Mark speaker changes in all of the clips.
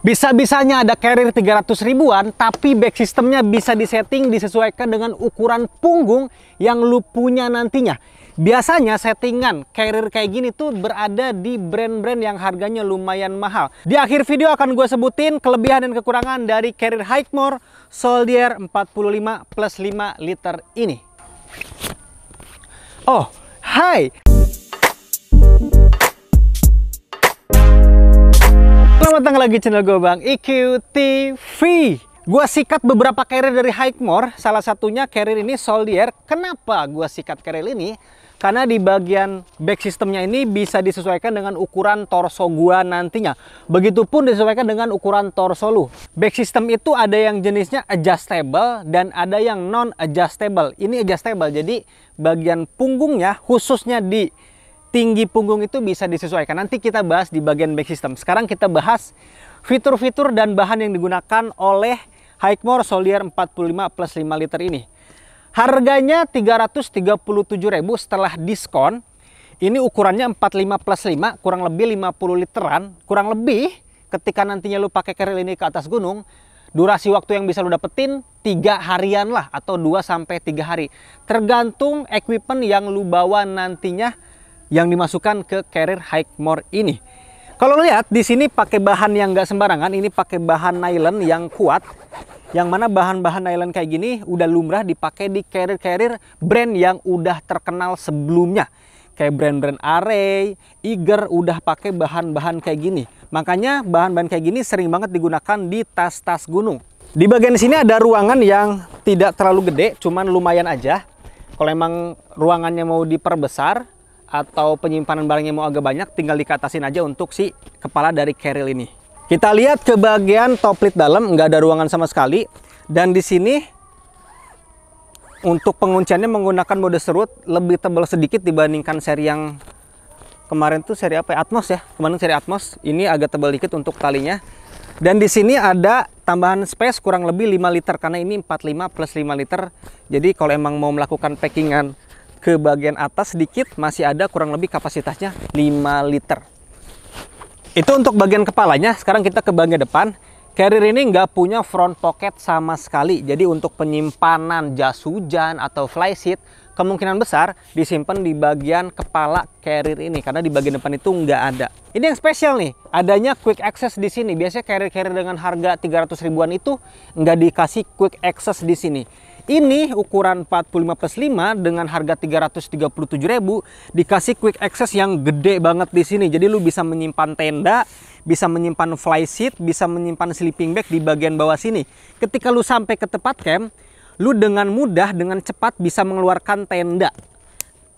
Speaker 1: Bisa-bisanya ada carrier 300 ribuan, tapi back systemnya bisa disetting disesuaikan dengan ukuran punggung yang lu punya nantinya. Biasanya settingan carrier kayak gini tuh berada di brand-brand yang harganya lumayan mahal. Di akhir video akan gue sebutin kelebihan dan kekurangan dari carrier Hikemore Soldier 45 plus 5 liter ini. Oh, hai! Selamat datang lagi channel gue Bang IQ TV. Gua sikat beberapa carrier dari Hikemore, salah satunya carrier ini Soldier. Kenapa gue sikat carrier ini? Karena di bagian back systemnya ini bisa disesuaikan dengan ukuran torso gua nantinya. Begitupun disesuaikan dengan ukuran torso lu. Back system itu ada yang jenisnya adjustable dan ada yang non adjustable. Ini adjustable. Jadi bagian punggungnya khususnya di tinggi punggung itu bisa disesuaikan. Nanti kita bahas di bagian back system. Sekarang kita bahas fitur-fitur dan bahan yang digunakan oleh Hikemore Solier 45 plus 5 liter ini. Harganya 337.000 setelah diskon. Ini ukurannya 45 plus 5, kurang lebih 50 literan. Kurang lebih ketika nantinya lu pakai keril ini ke atas gunung, durasi waktu yang bisa lu dapetin 3 harian lah atau 2 sampai 3 hari. Tergantung equipment yang lu bawa nantinya yang dimasukkan ke carrier more ini. Kalau lihat di sini pakai bahan yang nggak sembarangan, ini pakai bahan nylon yang kuat. Yang mana bahan-bahan nylon kayak gini udah lumrah dipakai di carrier-carrier brand yang udah terkenal sebelumnya. Kayak brand-brand Array, Iger udah pakai bahan-bahan kayak gini. Makanya bahan-bahan kayak gini sering banget digunakan di tas-tas gunung. Di bagian sini ada ruangan yang tidak terlalu gede, cuman lumayan aja. Kalau emang ruangannya mau diperbesar, atau penyimpanan barangnya mau agak banyak tinggal dikatasin aja untuk si kepala dari keril ini. Kita lihat ke bagian toplit dalam nggak ada ruangan sama sekali dan di sini untuk pengunciannya menggunakan mode serut lebih tebal sedikit dibandingkan seri yang kemarin tuh seri apa ya? Atmos ya. Kemarin seri Atmos, ini agak tebal dikit untuk talinya. Dan di sini ada tambahan space kurang lebih 5 liter karena ini 45 plus 5 liter. Jadi kalau emang mau melakukan packingan ke bagian atas sedikit masih ada kurang lebih kapasitasnya 5 liter. Itu untuk bagian kepalanya. Sekarang kita ke bagian depan. Carrier ini nggak punya front pocket sama sekali. Jadi untuk penyimpanan jas hujan atau fly seat, kemungkinan besar disimpan di bagian kepala carrier ini. Karena di bagian depan itu nggak ada. Ini yang spesial nih, adanya quick access di sini. Biasanya carrier-carrier dengan harga 300 ribuan itu nggak dikasih quick access di sini. Ini ukuran 45 plus 5 dengan harga 337.000 dikasih quick access yang gede banget di sini. Jadi lu bisa menyimpan tenda, bisa menyimpan fly seat, bisa menyimpan sleeping bag di bagian bawah sini. Ketika lu sampai ke tempat camp, lu dengan mudah dengan cepat bisa mengeluarkan tenda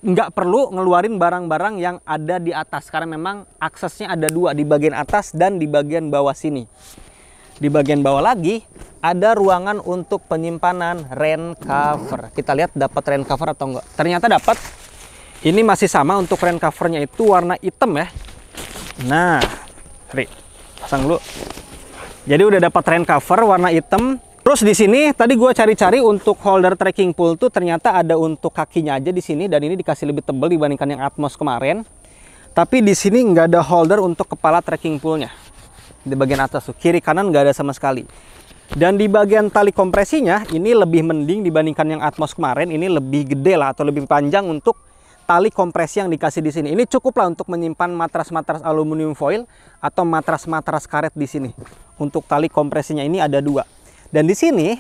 Speaker 1: nggak perlu ngeluarin barang-barang yang ada di atas karena memang aksesnya ada dua di bagian atas dan di bagian bawah sini di bagian bawah lagi ada ruangan untuk penyimpanan rain cover. Kita lihat dapat rain cover atau enggak. Ternyata dapat. Ini masih sama untuk rain covernya itu warna hitam ya. Nah, Ri, pasang dulu. Jadi udah dapat rain cover warna hitam. Terus di sini tadi gue cari-cari untuk holder trekking pool tuh ternyata ada untuk kakinya aja di sini dan ini dikasih lebih tebel dibandingkan yang Atmos kemarin. Tapi di sini nggak ada holder untuk kepala trekking poolnya di bagian atas tuh kiri kanan nggak ada sama sekali dan di bagian tali kompresinya ini lebih mending dibandingkan yang Atmos kemarin ini lebih gede lah atau lebih panjang untuk tali kompresi yang dikasih di sini ini cukuplah untuk menyimpan matras-matras aluminium foil atau matras-matras karet di sini untuk tali kompresinya ini ada dua dan di sini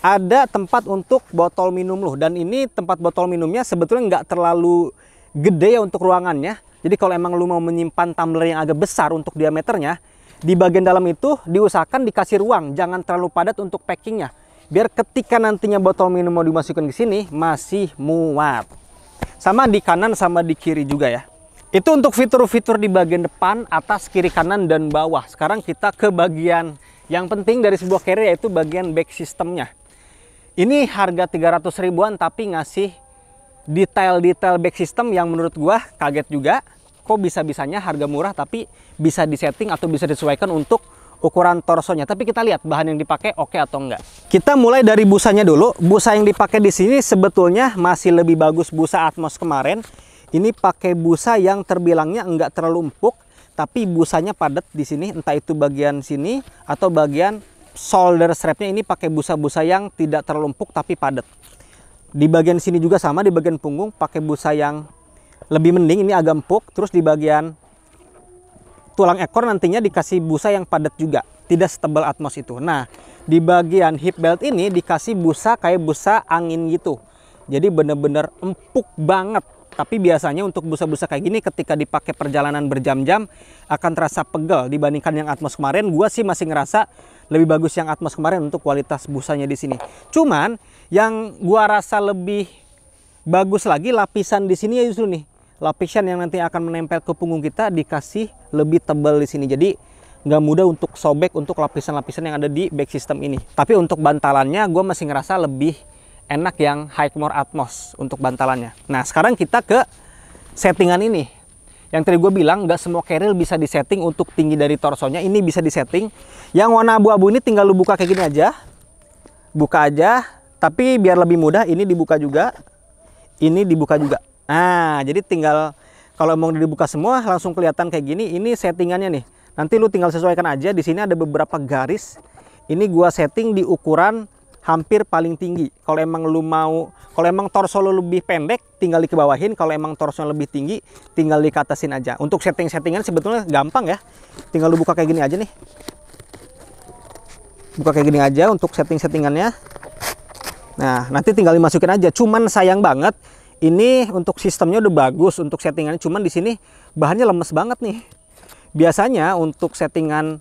Speaker 1: ada tempat untuk botol minum loh dan ini tempat botol minumnya sebetulnya nggak terlalu gede ya untuk ruangannya jadi kalau emang lu mau menyimpan tumbler yang agak besar untuk diameternya di bagian dalam itu diusahakan dikasih ruang, jangan terlalu padat untuk packingnya. Biar ketika nantinya botol minum mau dimasukkan ke sini masih muat. Sama di kanan sama di kiri juga ya. Itu untuk fitur-fitur di bagian depan, atas, kiri, kanan, dan bawah. Sekarang kita ke bagian yang penting dari sebuah carrier yaitu bagian back systemnya. Ini harga 300 ribuan tapi ngasih detail-detail back system yang menurut gua kaget juga kok bisa-bisanya harga murah tapi bisa disetting atau bisa disesuaikan untuk ukuran torsonya. Tapi kita lihat bahan yang dipakai oke okay atau enggak. Kita mulai dari busanya dulu. Busa yang dipakai di sini sebetulnya masih lebih bagus busa Atmos kemarin. Ini pakai busa yang terbilangnya enggak terlalu empuk, tapi busanya padat di sini, entah itu bagian sini atau bagian solder strapnya ini pakai busa-busa yang tidak terlalu empuk tapi padat. Di bagian sini juga sama, di bagian punggung pakai busa yang lebih mending ini agak empuk terus di bagian tulang ekor nantinya dikasih busa yang padat juga tidak setebal atmos itu nah di bagian hip belt ini dikasih busa kayak busa angin gitu jadi bener-bener empuk banget tapi biasanya untuk busa-busa kayak gini ketika dipakai perjalanan berjam-jam akan terasa pegel dibandingkan yang atmos kemarin gua sih masih ngerasa lebih bagus yang atmos kemarin untuk kualitas busanya di sini cuman yang gua rasa lebih bagus lagi lapisan di sini ya justru nih lapisan yang nanti akan menempel ke punggung kita dikasih lebih tebal di sini. Jadi nggak mudah untuk sobek untuk lapisan-lapisan yang ada di back system ini. Tapi untuk bantalannya gue masih ngerasa lebih enak yang Highmore Atmos untuk bantalannya. Nah sekarang kita ke settingan ini. Yang tadi gue bilang nggak semua keril bisa disetting untuk tinggi dari torsonya. Ini bisa disetting. Yang warna abu-abu ini tinggal lu buka kayak gini aja. Buka aja. Tapi biar lebih mudah ini dibuka juga. Ini dibuka juga. Nah, jadi tinggal kalau emang dibuka semua langsung kelihatan kayak gini. Ini settingannya nih. Nanti lu tinggal sesuaikan aja. Di sini ada beberapa garis. Ini gua setting di ukuran hampir paling tinggi. Kalau emang lu mau, kalau emang torso lu lebih pendek, tinggal dikebawahin. Kalau emang torso lebih tinggi, tinggal dikatasin aja. Untuk setting-settingan sebetulnya gampang ya. Tinggal lu buka kayak gini aja nih. Buka kayak gini aja untuk setting-settingannya. Nah, nanti tinggal dimasukin aja. Cuman sayang banget ini untuk sistemnya udah bagus untuk settingannya cuman di sini bahannya lemes banget nih biasanya untuk settingan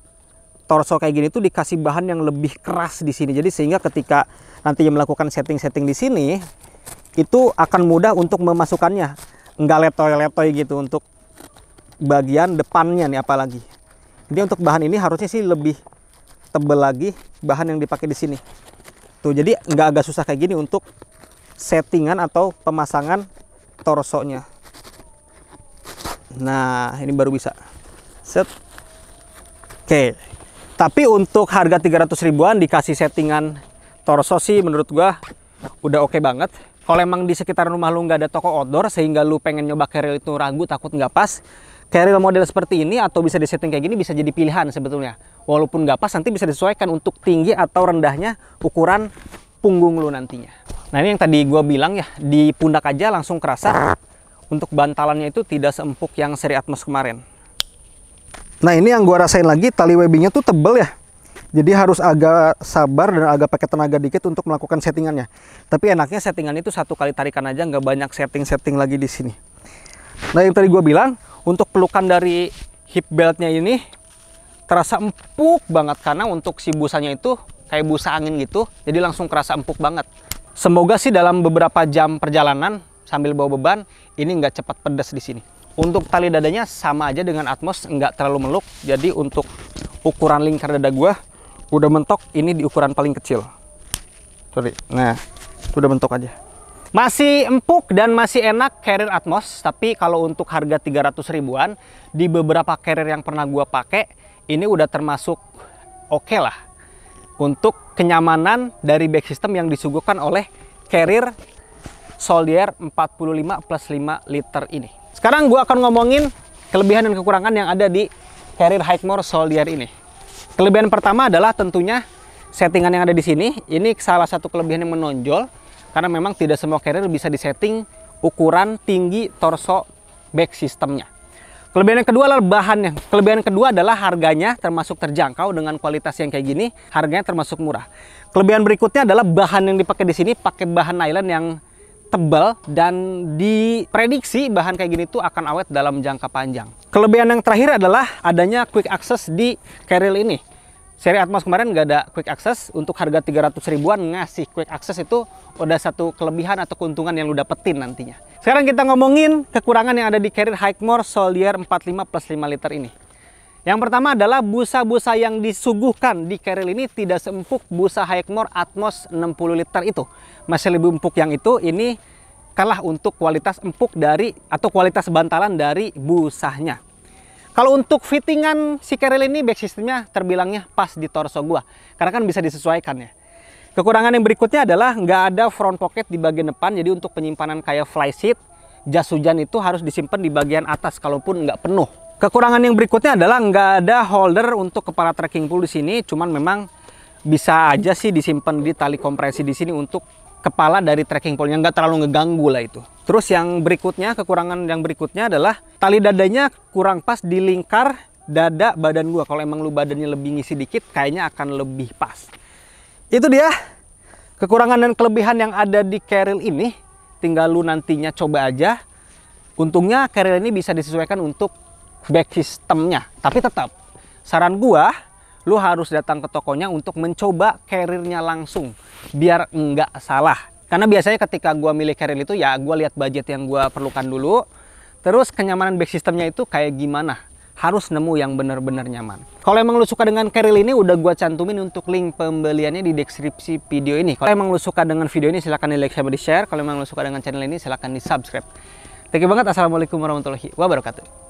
Speaker 1: torso kayak gini tuh dikasih bahan yang lebih keras di sini jadi sehingga ketika nantinya melakukan setting-setting di sini itu akan mudah untuk memasukkannya nggak letoy-letoy gitu untuk bagian depannya nih apalagi jadi untuk bahan ini harusnya sih lebih tebel lagi bahan yang dipakai di sini tuh jadi nggak agak susah kayak gini untuk settingan atau pemasangan torsonya. Nah, ini baru bisa. Set. Oke. Tapi untuk harga 300 ribuan dikasih settingan torso sih menurut gua udah oke okay banget. Kalau emang di sekitar rumah lu nggak ada toko outdoor sehingga lu pengen nyoba keril itu ragu takut nggak pas, keril model seperti ini atau bisa disetting kayak gini bisa jadi pilihan sebetulnya. Walaupun nggak pas nanti bisa disesuaikan untuk tinggi atau rendahnya ukuran punggung lu nantinya. Nah ini yang tadi gue bilang ya, di pundak aja langsung kerasa untuk bantalannya itu tidak seempuk yang seri Atmos kemarin. Nah ini yang gue rasain lagi, tali webbingnya tuh tebel ya. Jadi harus agak sabar dan agak pakai tenaga dikit untuk melakukan settingannya. Tapi enaknya settingan itu satu kali tarikan aja, nggak banyak setting-setting lagi di sini. Nah yang tadi gue bilang, untuk pelukan dari hip beltnya ini terasa empuk banget karena untuk si busanya itu kayak busa angin gitu, jadi langsung kerasa empuk banget. Semoga sih dalam beberapa jam perjalanan sambil bawa beban, ini nggak cepat pedas di sini. Untuk tali dadanya sama aja dengan Atmos, nggak terlalu meluk. Jadi untuk ukuran lingkar dada gua udah mentok, ini di ukuran paling kecil. Sorry. Nah, udah mentok aja. Masih empuk dan masih enak carrier Atmos, tapi kalau untuk harga 300 ribuan, di beberapa carrier yang pernah gua pakai, ini udah termasuk oke okay lah untuk kenyamanan dari back system yang disuguhkan oleh carrier Soldier 45 plus 5 liter ini. Sekarang gue akan ngomongin kelebihan dan kekurangan yang ada di carrier Hikemore Soldier ini. Kelebihan pertama adalah tentunya settingan yang ada di sini. Ini salah satu kelebihan yang menonjol karena memang tidak semua carrier bisa disetting ukuran tinggi torso back systemnya. Kelebihan yang kedua adalah bahannya. Kelebihan yang kedua adalah harganya termasuk terjangkau dengan kualitas yang kayak gini, harganya termasuk murah. Kelebihan berikutnya adalah bahan yang dipakai di sini pakai bahan nylon yang tebal dan diprediksi bahan kayak gini tuh akan awet dalam jangka panjang. Kelebihan yang terakhir adalah adanya quick access di keril ini. Seri Atmos kemarin nggak ada quick access, untuk harga 300 ribuan ngasih quick access itu udah satu kelebihan atau keuntungan yang lu dapetin nantinya. Sekarang kita ngomongin kekurangan yang ada di Carrier Highmore Solier 45 plus 5 liter ini. Yang pertama adalah busa-busa yang disuguhkan di Carrier ini tidak seempuk busa Highmore Atmos 60 liter itu. Masih lebih empuk yang itu, ini kalah untuk kualitas empuk dari atau kualitas bantalan dari busanya. Kalau untuk fittingan si kerel ini back systemnya terbilangnya pas di torso gua. Karena kan bisa disesuaikan ya. Kekurangan yang berikutnya adalah nggak ada front pocket di bagian depan. Jadi untuk penyimpanan kayak fly seat, jas hujan itu harus disimpan di bagian atas kalaupun nggak penuh. Kekurangan yang berikutnya adalah nggak ada holder untuk kepala trekking pool di sini. Cuman memang bisa aja sih disimpan di tali kompresi di sini untuk kepala dari trekking pole-nya nggak terlalu ngeganggu lah itu. Terus yang berikutnya kekurangan yang berikutnya adalah tali dadanya kurang pas di lingkar dada badan gua. Kalau emang lu badannya lebih ngisi dikit kayaknya akan lebih pas. Itu dia kekurangan dan kelebihan yang ada di keril ini. Tinggal lu nantinya coba aja. Untungnya keril ini bisa disesuaikan untuk back sistemnya. Tapi tetap saran gua lu harus datang ke tokonya untuk mencoba karirnya langsung biar nggak salah karena biasanya ketika gua milih karir itu ya gua lihat budget yang gua perlukan dulu terus kenyamanan back systemnya itu kayak gimana harus nemu yang benar-benar nyaman. Kalau emang lu suka dengan keril ini, udah gua cantumin untuk link pembeliannya di deskripsi video ini. Kalau emang lu suka dengan video ini, silahkan di like sama di share. Kalau emang lu suka dengan channel ini, silahkan di subscribe. Thank you banget. Assalamualaikum warahmatullahi wabarakatuh.